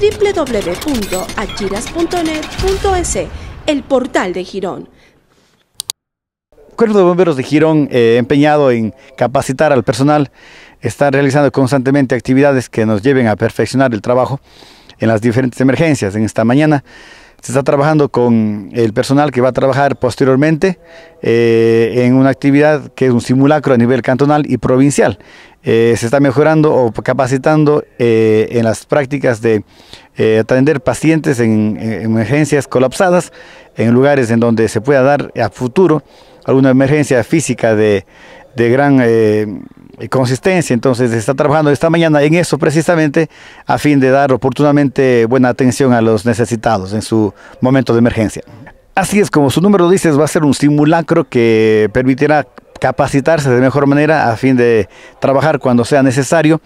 www.achiras.net.es, el portal de Girón. Cuerpo de Bomberos de Girón, eh, empeñado en capacitar al personal, está realizando constantemente actividades que nos lleven a perfeccionar el trabajo en las diferentes emergencias. En esta mañana se está trabajando con el personal que va a trabajar posteriormente eh, en una actividad que es un simulacro a nivel cantonal y provincial. Eh, se está mejorando o capacitando eh, en las prácticas de eh, atender pacientes en, emergencias colapsadas, en lugares en donde se pueda dar a futuro alguna emergencia física de, gran consistencia. Entonces se está trabajando esta mañana en eso precisamente a fin de dar oportunamente buena atención a los necesitados en su momento de emergencia. Así es, como su número dice, va a ser un simulacro que permitirá capacitarse de mejor manera a fin de trabajar cuando sea necesario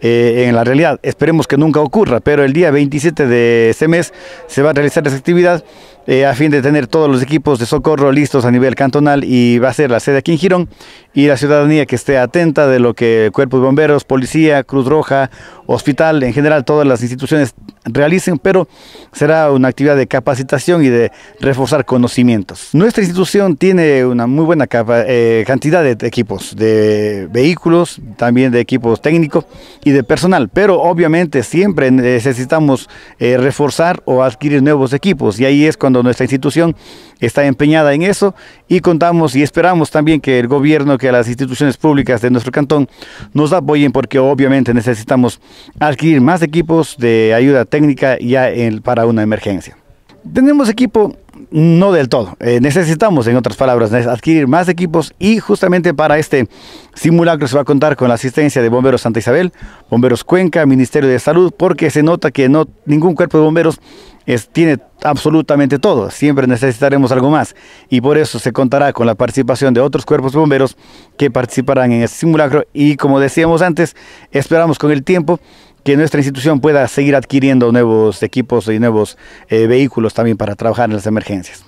eh, en la realidad. Esperemos que nunca ocurra, pero el día 27 de este mes se va a realizar esa actividad eh, a fin de tener todos los equipos de socorro listos a nivel cantonal y va a ser la sede aquí en Girón y la ciudadanía que esté atenta de lo que cuerpos bomberos, policía, Cruz Roja, hospital, en general todas las instituciones realicen, pero será una actividad de capacitación y de reforzar conocimientos. Nuestra institución tiene una muy buena eh, cantidad de equipos, de vehículos, también de equipos técnicos de personal, pero obviamente siempre necesitamos eh, reforzar o adquirir nuevos equipos y ahí es cuando nuestra institución está empeñada en eso y contamos y esperamos también que el gobierno, que las instituciones públicas de nuestro cantón nos apoyen porque obviamente necesitamos adquirir más equipos de ayuda técnica ya para una emergencia. Tenemos equipo no del todo. Eh, necesitamos, en otras palabras, adquirir más equipos y justamente para este simulacro se va a contar con la asistencia de Bomberos Santa Isabel, Bomberos Cuenca, Ministerio de Salud, porque se nota que no, ningún cuerpo de bomberos tiene absolutamente todo. Siempre necesitaremos algo más y por eso se contará con la participación de otros cuerpos de bomberos que participarán en este simulacro y como decíamos antes, esperamos con el tiempo que nuestra institución pueda seguir adquiriendo nuevos equipos y nuevos eh, vehículos también para trabajar en las emergencias.